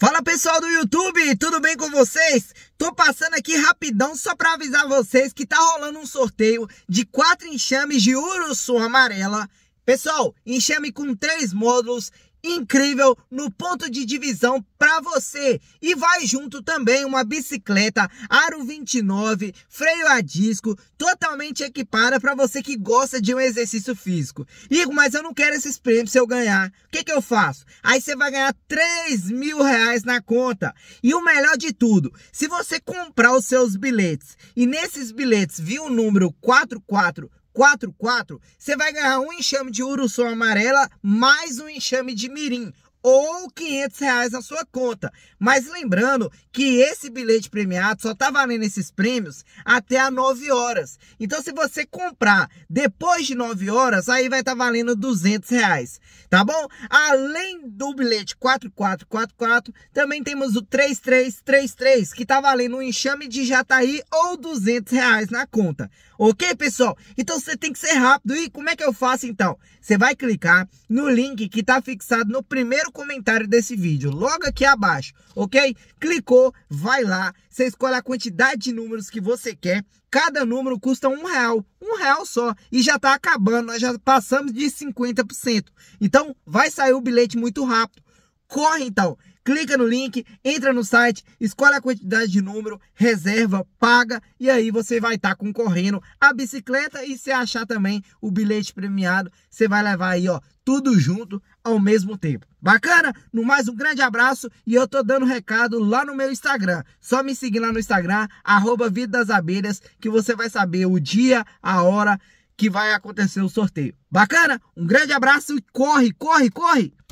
Fala pessoal do YouTube, tudo bem com vocês? Tô passando aqui rapidão só para avisar vocês que tá rolando um sorteio de quatro enxames de Uruçu amarela. Pessoal, enxame com três módulos incrível no ponto de divisão para você. E vai junto também uma bicicleta Aro 29, freio a disco, totalmente equipada para você que gosta de um exercício físico. Igor, mas eu não quero esses prêmios se eu ganhar. O que, que eu faço? Aí você vai ganhar 3 mil reais na conta. E o melhor de tudo, se você comprar os seus bilhetes e nesses bilhetes vir o número 44 4-4, você vai ganhar um enxame de uruçu amarela mais um enxame de mirim ou 500 reais na sua conta. Mas lembrando que esse bilhete premiado só está valendo esses prêmios até às 9 horas. Então se você comprar depois de 9 horas, aí vai estar tá valendo 200 reais, tá bom? Além do bilhete 4444, também temos o 3333, que está valendo um enxame de jataí ou 200 reais na conta. Ok, pessoal? Então você tem que ser rápido. E como é que eu faço então? Você vai clicar no link que está fixado no primeiro primeiro comentário desse vídeo, logo aqui abaixo, ok? Clicou, vai lá, você escolhe a quantidade de números que você quer. Cada número custa um real, um real só, e já está acabando, nós já passamos de 50%. Então, vai sair o bilhete muito rápido. Corre então, clica no link, entra no site, escolhe a quantidade de número, reserva, paga e aí você vai estar tá concorrendo a bicicleta e se achar também o bilhete premiado, você vai levar aí, ó, tudo junto ao mesmo tempo. Bacana? No mais, um grande abraço e eu tô dando recado lá no meu Instagram. Só me seguir lá no Instagram, arroba Vida das Abelhas, que você vai saber o dia, a hora que vai acontecer o sorteio. Bacana? Um grande abraço e corre, corre, corre!